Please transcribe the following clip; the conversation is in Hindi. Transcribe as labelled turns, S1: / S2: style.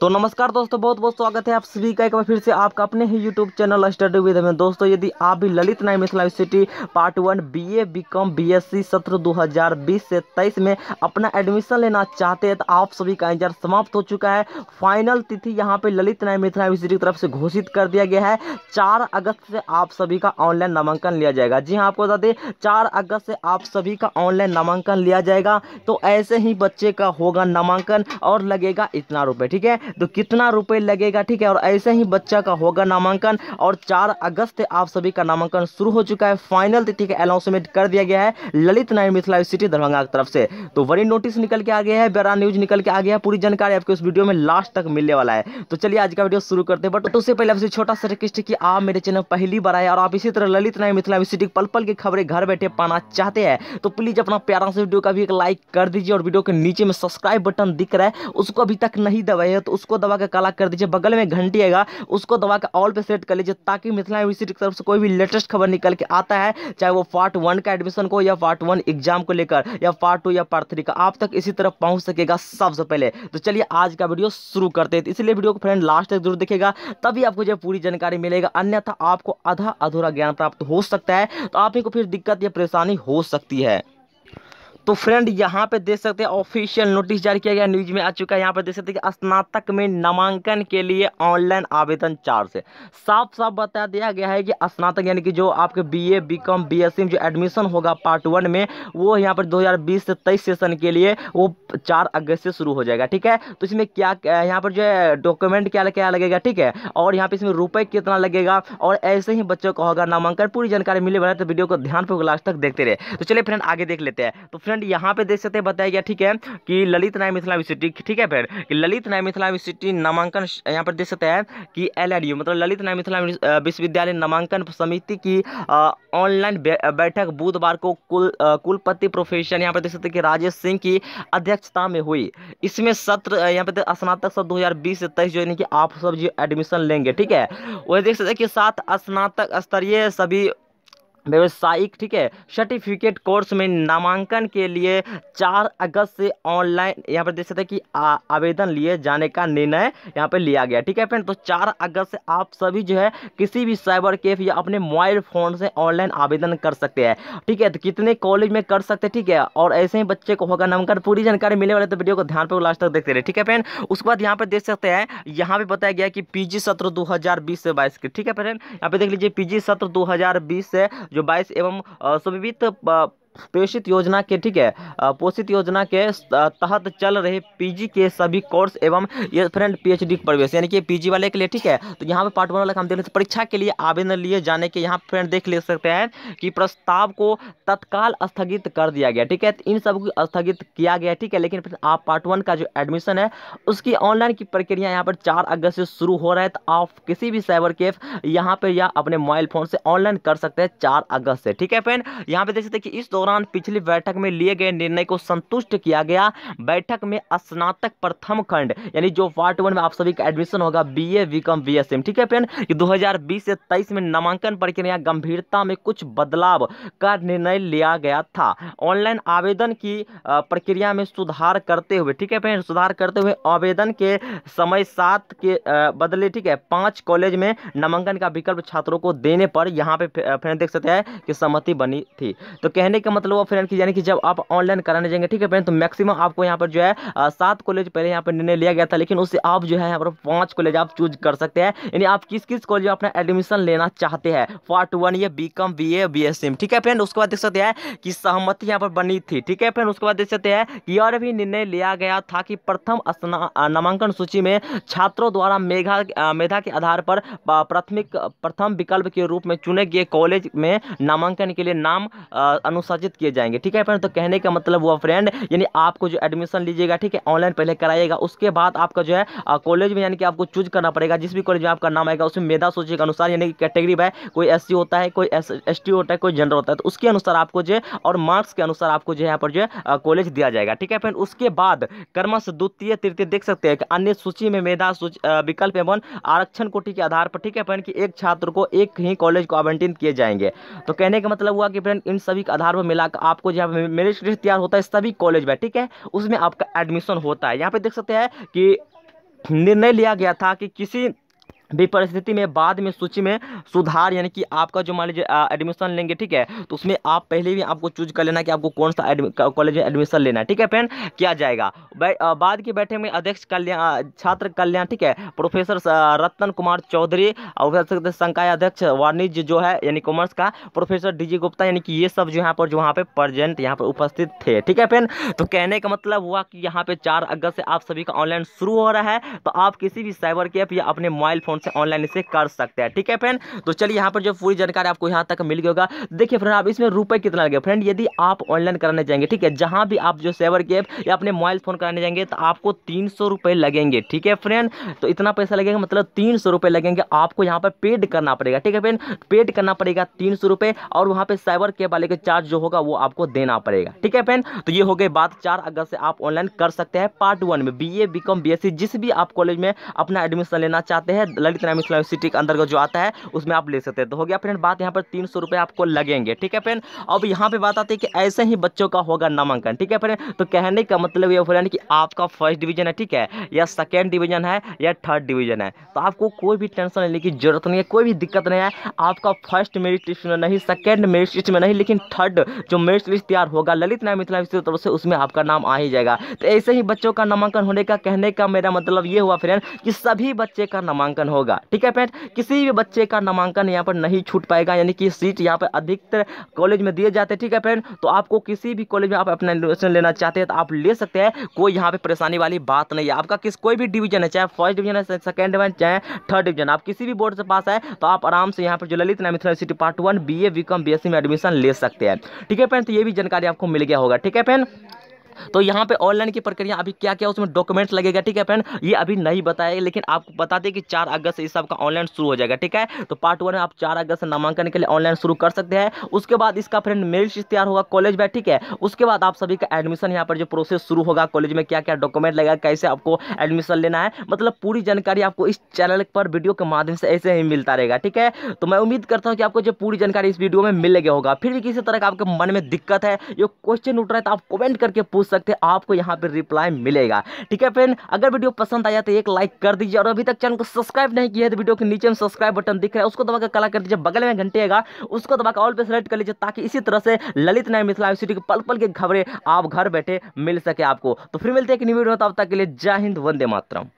S1: तो नमस्कार दोस्तों बहुत बहुत स्वागत है आप सभी का एक बार फिर से आपका अपने ही यूट्यूब चैनल स्टडी विद में दोस्तों यदि आप भी ललित नाई Mithila University part one BA BCom BSc सत्र 2020 से 23 में अपना एडमिशन लेना चाहते हैं तो आप सभी का इंतजार समाप्त हो चुका है फाइनल तिथि यहाँ पर ललित नाई मिथिला यूनिवर्सिटी की तरफ से घोषित कर दिया गया है चार अगस्त से आप सभी का ऑनलाइन नामांकन लिया जाएगा जी हाँ आपको बता दें चार अगस्त से आप सभी का ऑनलाइन नामांकन लिया जाएगा तो ऐसे ही बच्चे का होगा नामांकन और लगेगा इतना रुपये ठीक है तो कितना रुपए लगेगा ठीक है और ऐसे ही बच्चा का होगा नामांकन और 4 अगस्त आप सभी का नामांकन शुरू हो चुका है फाइनल तिथि का अनाउंसमेंट कर दिया गया है ललित नारायण मिथिला यूनिवर्सिटी दरभंगा की तरफ से तो वरी नोटिस निकल के आ गया है बड़ा न्यूज निकल के आ गया है पूरी जानकारी आपके उस वीडियो में लास्ट तक मिलने वाला है तो चलिए आज का वीडियो शुरू करते हैं बट उससे पहले आपसे छोटा सा रिक्वेस्ट है कि आप मेरे चैनल पहली बार आए और आप इसी तरह ललित नारायण मिथिला यूनिवर्सिटी पल पल की खबरें घर बैठे पाना चाहते हैं तो प्लीज़ अपना प्यारा से वीडियो का भी एक लाइक कर दीजिए और वीडियो के नीचे में सब्सक्राइब बटन दिख रहा है उसको अभी तक नहीं दबाए तो उसको दबा के काला कर दीजिए बगल में घंटी आएगा उसको दबा के ऑल पे सेट कर लीजिए ताकि मिथिला यूनिवर्सिटी की तरफ से कोई भी लेटेस्ट खबर निकल के आता है चाहे वो पार्ट वन का एडमिशन को या पार्ट वन एग्जाम को लेकर या पार्ट टू या पार्ट थ्री का आप तक इसी तरफ पहुँच सकेगा सबसे पहले तो चलिए आज का वीडियो शुरू करते हैं इसलिए वीडियो को फ्रेंड लास्ट तक जरूर देखेगा तभी आपको जो पूरी जानकारी मिलेगा अन्यथा आपको आधा अधूरा ज्ञान प्राप्त हो सकता है तो आप ही को फिर दिक्कत या परेशानी हो सकती है तो फ्रेंड यहाँ पे देख सकते हैं ऑफिशियल नोटिस जारी किया गया न्यूज में आ चुका है यहाँ पे देख सकते हैं कि स्नातक में नामांकन के लिए ऑनलाइन आवेदन चार से साफ साफ बता दिया गया है कि स्नातक यानी कि जो आपके बीए बीकॉम बीएससी में जो एडमिशन होगा पार्ट वन में वो यहाँ पर 2020 से तेईस सेशन के लिए वो चार अगस्त से शुरू हो जाएगा ठीक है तो इसमें क्या यहाँ पर जो है डॉक्यूमेंट क्या क्या लगेगा ठीक है और यहाँ पर इसमें रुपये कितना लगेगा और ऐसे ही बच्चों को होगा नामांकन पूरी जानकारी मिले बनाए तो वीडियो को ध्यान पर लास्ट तक देखते रहे तो चलिए फ्रेंड आगे देख लेते हैं तो फ्रेंड स्टूडेंट यहाँ पे देख सकते हैं बताया गया ठीक है कि ललित नाय मिथिला यूनिवर्सिटी ठीक है फिर ललित नाय मिथिला यूनिवर्सिटी नामांकन यहाँ पर देख सकते हैं कि एल मतलब ललित नाय मिथिला विश्वविद्यालय नामांकन समिति की ऑनलाइन बैठक बुधवार को कुल कुलपति प्रोफेशन यहाँ पर देख सकते हैं कि राजेश सिंह की अध्यक्षता में हुई इसमें सत्र यहाँ पर स्नातक सत्र दो से तेईस जो यानी कि आप सब जो एडमिशन लेंगे ठीक है वही देख सकते हैं कि सात स्नातक स्तरीय सभी व्यावसायिक ठीक है सर्टिफिकेट कोर्स में नामांकन के लिए 4 अगस्त से ऑनलाइन यहाँ पर देख सकते हैं कि आवेदन लिए जाने का निर्णय यहाँ पर लिया गया ठीक है फ्रेंड तो 4 अगस्त से आप सभी जो है किसी भी साइबर कैफ या अपने मोबाइल फ़ोन से ऑनलाइन आवेदन कर सकते हैं ठीक है तो कितने कॉलेज में कर सकते हैं ठीक है और ऐसे ही बच्चे को होगा नामांकन पूरी जानकारी मिलने वाले तो वीडियो को ध्यान पर लास्ट तक देखते रहे ठीक है फ्रेंड उसके बाद यहाँ पर देख सकते हैं यहाँ पर बताया गया कि पी सत्र दो से बाईस के ठीक है फ्रेंड यहाँ पर देख लीजिए पी सत्र दो से जो बाईस एवं सुविवित पोषित योजना के ठीक है पोषित योजना के तहत चल रहे पीजी के सभी कोर्स एवं ये फ्रेंड पीएचडी प्रवेश यानी कि पीजी वाले के लिए ठीक है तो यहाँ पे पार्ट वन वाला हम देख लेते परीक्षा के लिए आवेदन लिए जाने के यहाँ फ्रेंड देख ले सकते हैं कि प्रस्ताव को तत्काल स्थगित कर दिया गया ठीक है तो इन सब को स्थगित किया गया ठीक है लेकिन आप पार्ट वन का जो एडमिशन है उसकी ऑनलाइन की प्रक्रिया यहाँ पर चार अगस्त से शुरू हो रहा है तो आप किसी भी साइबर केफ यहाँ पर या अपने मोबाइल फोन से ऑनलाइन कर सकते हैं चार अगस्त से ठीक है फ्रेंड यहाँ पे देख सकते हैं कि इस दौरान दौरान पिछली बैठक में लिए गए निर्णय को संतुष्ट किया गया बैठक में स्नातक प्रथम खंड यानी जो पार्ट वन में आप सभी का एडमिशन होगा B A BCom B S M ठीक है फ्रेंड दो हजार बीस से तेईस में नामांकन प्रक्रिया गंभीरता में कुछ बदलाव का निर्णय लिया गया था ऑनलाइन आवेदन की प्रक्रिया में सुधार करते हुए ठीक है फ्रेंड सुधार करते हुए आवेदन के समय सात के बदले ठीक है पांच कॉलेज में नामांकन का विकल्प छात्रों को देने पर यहाँ पे फ्रेंड देख सकते हैं कि सहमति बनी थी तो कहने का मतलब ऑफ फ्रेंड की यानी कि जब आप ऑनलाइन कराने जाएंगे ठीक है फ्रेंड तो मैक्सिमम आपको यहाँ पर जो है सात कॉलेज पहले यहाँ पर निर्णय लिया गया था लेकिन उससे आप जो है यहाँ पर पाँच कॉलेज आप चूज कर सकते हैं यानी आप किस किस कॉलेज में अपना एडमिशन लेना चाहते हैं पार्ट वन या BCom B A B S M ठीक है फ्रेंड उसके बाद देख सकते हैं कि सहमति यहाँ पर बनी थी ठीक है फ्रेंड उसके बाद देख सकते हैं कि और भी निर्णय लिया गया था कि प्रथम नामांकन सूची में छात्रों द्वारा मेघा मेधा के आधार पर प्राथमिक प्रथम विकल्प के रूप में चुने गए कॉलेज में नामांकन के लिए नाम अनुसूचित आयोजित किए जाएंगे ठीक है फ्रेंड तो कहने का मतलब वो फ्रेंड यानी आपको जो एडमिशन लीजिएगा ठीक है ऑनलाइन पहले कराइएगा उसके बाद आपका जो है कॉलेज में यानी कि आपको चूज करना पड़ेगा जिस भी कॉलेज में आपका नाम आएगा उसमें मेधा सूची के अनुसार यानी कि कैटेगरी बाय कोई एस होता है कोई एस होता है कोई जनरल होता है तो उसके अनुसार आपको जो है और मार्क्स के अनुसार आपको जो है यहाँ पर जो है कॉलेज दिया जाएगा ठीक है फ्रेंड उसके बाद कर्मश द्वितीय तृतीय देख सकते हैं कि अन्य सूची में मेधा विकल्प एवं आरक्षण कोटि के आधार पर ठीक है फ्रेंड कि एक छात्र को एक ही कॉलेज को आवंटित किए जाएंगे तो कहने का मतलब हुआ कि फ्रेंड इन सभी के आधार पर मिलाकर आपको जहाँ मेरिट लिस्ट तैयार होता है सभी कॉलेज में ठीक है उसमें आपका एडमिशन होता है यहाँ पे देख सकते हैं कि निर्णय लिया गया था कि किसी भी परिस्थिति में बाद में सूची में सुधार यानी कि आपका जो मान लीजिए एडमिशन लेंगे ठीक है तो उसमें आप पहले भी आपको चूज कर लेना कि आपको कौन सा कॉलेज में एडमिशन लेना है ठीक है फ्रेंड किया जाएगा बाद की बैठक में अध्यक्ष कल्याण छात्र कल्याण ठीक है प्रोफेसर रतन कुमार चौधरी और संकाय अध्यक्ष वाणिज्य जो है यानी कॉमर्स का प्रोफेसर डी गुप्ता यानी कि ये सब जो यहाँ पर जो वहाँ पर प्रजेंट यहाँ पर उपस्थित थे ठीक है फ्रेंड तो कहने का मतलब हुआ कि यहाँ पर चार अगस्त से आप सभी का ऑनलाइन शुरू हो रहा है तो आप किसी भी साइबर कैप या अपने मोबाइल फोन अकाउंट से ऑनलाइन इसे कर सकते हैं ठीक है फ्रेंड तो चलिए यहाँ पर जो पूरी जानकारी आपको यहाँ तक मिल गया होगा देखिए फ्रेंड आप इसमें रुपये कितना लगे फ्रेंड यदि आप ऑनलाइन कराने जाएंगे ठीक है जहाँ भी आप जो सेवर के या अपने मोबाइल फ़ोन कराने जाएंगे तो आपको तीन लगेंगे ठीक है फ्रेंड तो इतना पैसा लगेगा मतलब तीन लगेंगे आपको यहाँ पर पेड करना पड़ेगा ठीक है फ्रेंड पेड करना पड़ेगा तीन और वहाँ पर साइबर कैब वाले का चार्ज जो होगा वो आपको देना पड़ेगा ठीक है फ्रेंड तो ये हो गई बात चार अगस्त से आप ऑनलाइन कर सकते हैं पार्ट वन में बी ए बी कॉम जिस भी आप कॉलेज में अपना एडमिशन लेना चाहते हैं ललित नाम यूनिवर्सिटी के अंदर जो आता है उसमें आप ले सकते हैं तो हो गया फ्रेंड बात यहाँ पर तीन सौ रुपये आपको लगेंगे ठीक है फ्रेंड अब यहाँ पर बात आती है कि ऐसे ही बच्चों का होगा नामांकन ठीक है फ्रेंड तो कहने का मतलब ये फ्रेंड कि आपका फर्स्ट डिवीजन है ठीक है या सेकेंड डिवीजन है या थर्ड डिवीजन है तो आपको कोई भी टेंशन लेने की जरूरत नहीं है कोई भी दिक्कत नहीं है आपका फर्स्ट मेरिट लिस्ट में नहीं सेकेंड मेरिट लिस्ट में नहीं लेकिन थर्ड जो मेरिट लिस्ट तैयार होगा ललित नाम मिथिला तरफ से उसमें आपका नाम आ ही जाएगा तो ऐसे ही बच्चों का नामांकन होने का कहने का मेरा मतलब ये हुआ फ्रेंड कि सभी बच्चे का नामांकन हो होगा ठीक है फ्रेंड किसी भी बच्चे का नामांकन यहाँ पर नहीं छूट पाएगा यानी कि सीट यहाँ पर अधिकतर कॉलेज में दिए जाते हैं ठीक है फ्रेंड तो आपको किसी भी कॉलेज में आप अपना एडमिशन लेना चाहते हैं तो आप ले सकते हैं कोई यहाँ पर परेशानी वाली बात नहीं है आपका किस कोई भी डिवीजन है चाहे फर्स्ट डिवीजन है सेकेंड डिवीजन चाहे थर्ड डिवीजन आप किसी भी बोर्ड से पास आए तो आप आराम से यहाँ पर जो ललित नाम university part one B A BCom B S C में एडमिशन ले सकते हैं ठीक है फ्रेंड तो ये भी जानकारी आपको मिल गया होगा ठीक है फ्रेंड तो यहाँ पे ऑनलाइन की प्रक्रिया अभी क्या क्या उसमें डॉक्यूमेंट्स लगेगा ठीक है फ्रेंड ये अभी नहीं बताया लेकिन आपको बता दें कि चार अगस्त से इस सबका ऑनलाइन शुरू हो जाएगा ठीक है तो पार्ट वन में आप चार अगस्त से नामांकन के लिए ऑनलाइन शुरू कर सकते हैं उसके बाद इसका फ्रेंड मेरिट तैयार होगा कॉलेज में ठीक है उसके बाद आप सभी का एडमिशन यहाँ पर जो प्रोसेस शुरू होगा कॉलेज में क्या क्या डॉक्यूमेंट लगेगा कैसे आपको एडमिशन लेना है मतलब पूरी जानकारी आपको इस चैनल पर वीडियो के माध्यम से ऐसे ही मिलता रहेगा ठीक है तो मैं उम्मीद करता हूँ कि आपको जो पूरी जानकारी इस वीडियो में मिल गया होगा फिर भी किसी तरह का आपके मन में दिक्कत है जो क्वेश्चन उठ रहा है तो आप कमेंट करके पूछ पूछ सकते हैं आपको यहाँ पर रिप्लाई मिलेगा ठीक है फ्रेंड अगर वीडियो पसंद आया तो एक लाइक कर दीजिए और अभी तक चैनल को सब्सक्राइब नहीं किया है तो वीडियो के नीचे में सब्सक्राइब बटन दिख रहा है उसको दबाकर कला कर दीजिए बगल में घंटे आएगा उसको दबाकर ऑल पे सेलेक्ट कर लीजिए ताकि इसी तरह से ललित नए मिथिला यूनिवर्सिटी के पल पल की खबरें आप घर बैठे मिल सके आपको तो फिर मिलते हैं कि न्यू वीडियो तब तक के लिए जय हिंद वंदे मातरम